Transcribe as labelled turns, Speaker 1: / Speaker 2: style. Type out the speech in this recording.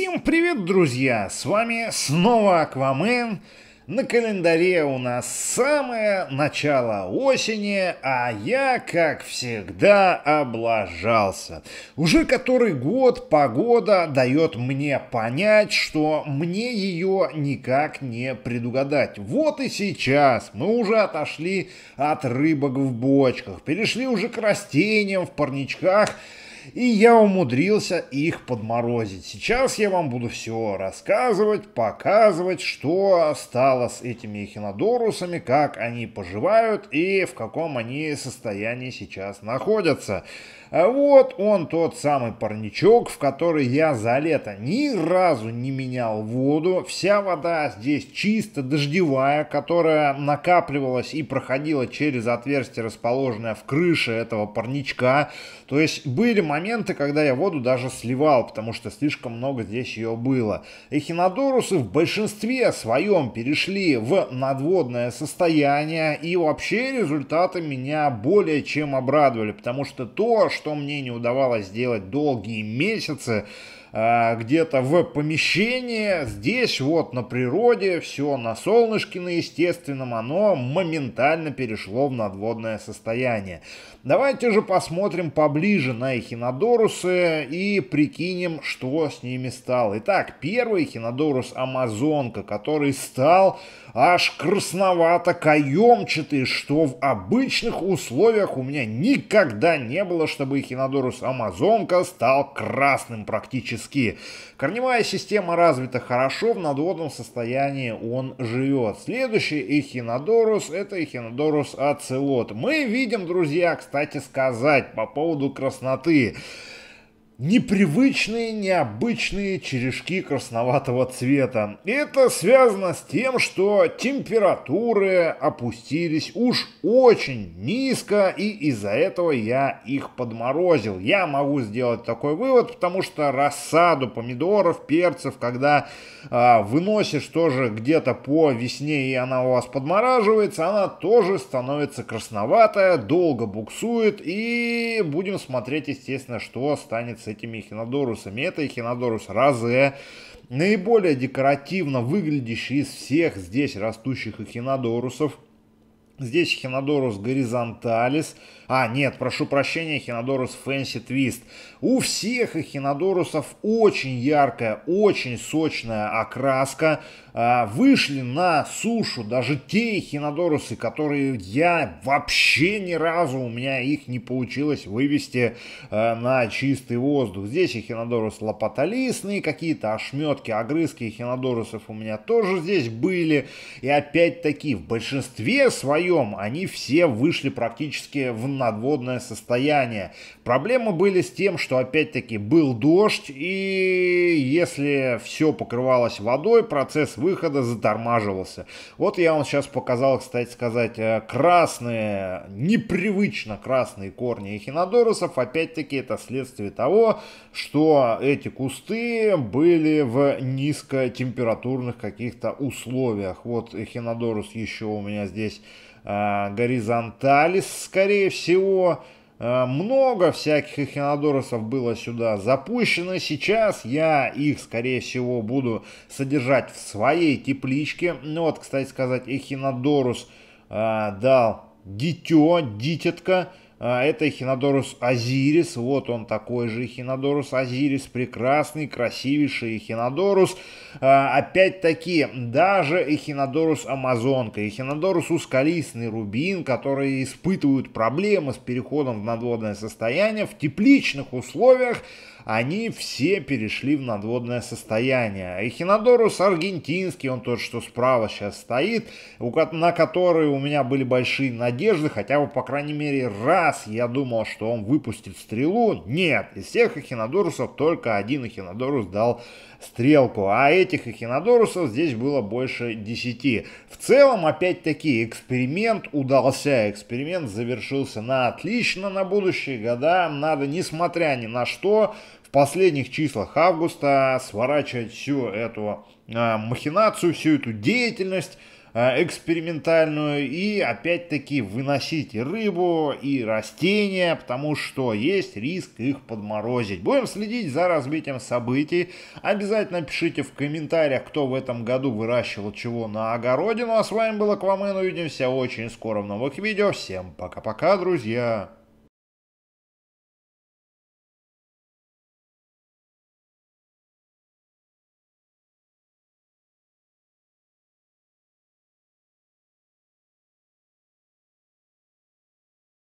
Speaker 1: Всем привет, друзья! С вами снова Аквамен. На календаре у нас самое начало осени, а я, как всегда, облажался. Уже который год погода дает мне понять, что мне ее никак не предугадать. Вот и сейчас мы уже отошли от рыбок в бочках, перешли уже к растениям в парничках – и я умудрился их подморозить. Сейчас я вам буду все рассказывать, показывать, что стало с этими эхинодорусами, как они поживают и в каком они состоянии сейчас находятся. А вот он тот самый парничок, в который я за лето ни разу не менял воду. Вся вода здесь чисто дождевая, которая накапливалась и проходила через отверстие, расположенное в крыше этого парничка. То есть были мои моменты, когда я воду даже сливал, потому что слишком много здесь ее было. Эхинодорусы в большинстве своем перешли в надводное состояние, и вообще результаты меня более чем обрадовали, потому что то, что мне не удавалось сделать долгие месяцы, Э, где-то в помещении, здесь вот на природе, все на солнышке на естественном, оно моментально перешло в надводное состояние. Давайте же посмотрим поближе на эхинодорусы и прикинем, что с ними стало. Итак, первый эхинодорус амазонка, который стал аж красновато-каемчатый, что в обычных условиях у меня никогда не было, чтобы эхинодорус амазонка стал красным практически физически. Корневая система развита хорошо, в надводном состоянии он живет. Следующий эхинодорус – это эхинодорус ацелот. Мы видим, друзья, кстати сказать, по поводу красноты – непривычные, необычные черешки красноватого цвета. Это связано с тем, что температуры опустились уж очень низко, и из-за этого я их подморозил. Я могу сделать такой вывод, потому что рассаду помидоров, перцев, когда э, выносишь тоже где-то по весне, и она у вас подмораживается, она тоже становится красноватая, долго буксует, и будем смотреть, естественно, что станет этими эхинодорусами. Это эхинодорус розе, наиболее декоративно выглядящий из всех здесь растущих эхинодорусов – Здесь Хинодорус Горизонталис. А, нет, прошу прощения, Хинодорус Фэнси Твист. У всех хинодорусов очень яркая, очень сочная окраска. А, вышли на сушу даже те хинодорусы, которые я вообще ни разу, у меня их не получилось вывести а, на чистый воздух. Здесь хинодорус Лопатолисный, какие-то ошметки, огрызки хинодорусов у меня тоже здесь были. И опять-таки в большинстве своем своем. Они все вышли практически в надводное состояние. Проблемы были с тем, что опять-таки был дождь, и если все покрывалось водой, процесс выхода затормаживался. Вот я вам сейчас показал, кстати сказать, э, красные, непривычно красные корни эхинодорусов. Опять-таки это следствие того, что эти кусты были в низкотемпературных каких-то условиях. Вот эхинодорус еще у меня здесь Э, горизонталис, скорее всего. Э, много всяких эхинодоросов было сюда запущено. Сейчас я их, скорее всего, буду содержать в своей тепличке. Ну вот, кстати сказать, эхинодорус э, дал дитё, дитятка. А, это Эхинодорус Азирис, вот он такой же Эхинодорус Азирис, прекрасный, красивейший Эхинодорус. А, опять-таки, даже Эхинодорус Амазонка, Эхинодорус Ускалистный Рубин, которые испытывают проблемы с переходом в надводное состояние в тепличных условиях, они все перешли в надводное состояние. И аргентинский, он тот, что справа сейчас стоит, на который у меня были большие надежды, хотя бы, по крайней мере, раз я думал, что он выпустит стрелу. Нет, из всех Эхинодорусов только один Эхинодорус дал стрелку, а этих эхинодорусов здесь было больше 10. В целом, опять-таки, эксперимент удался, эксперимент завершился на отлично на будущие года. Надо, несмотря ни на что, в последних числах августа сворачивать всю эту а, махинацию, всю эту деятельность а, экспериментальную и опять-таки выносить рыбу, и растения, потому что есть риск их подморозить. Будем следить за развитием событий. Обязательно пишите в комментариях, кто в этом году выращивал чего на огороде. Ну а с вами был Аквамен. Увидимся очень скоро в новых видео. Всем пока-пока, друзья!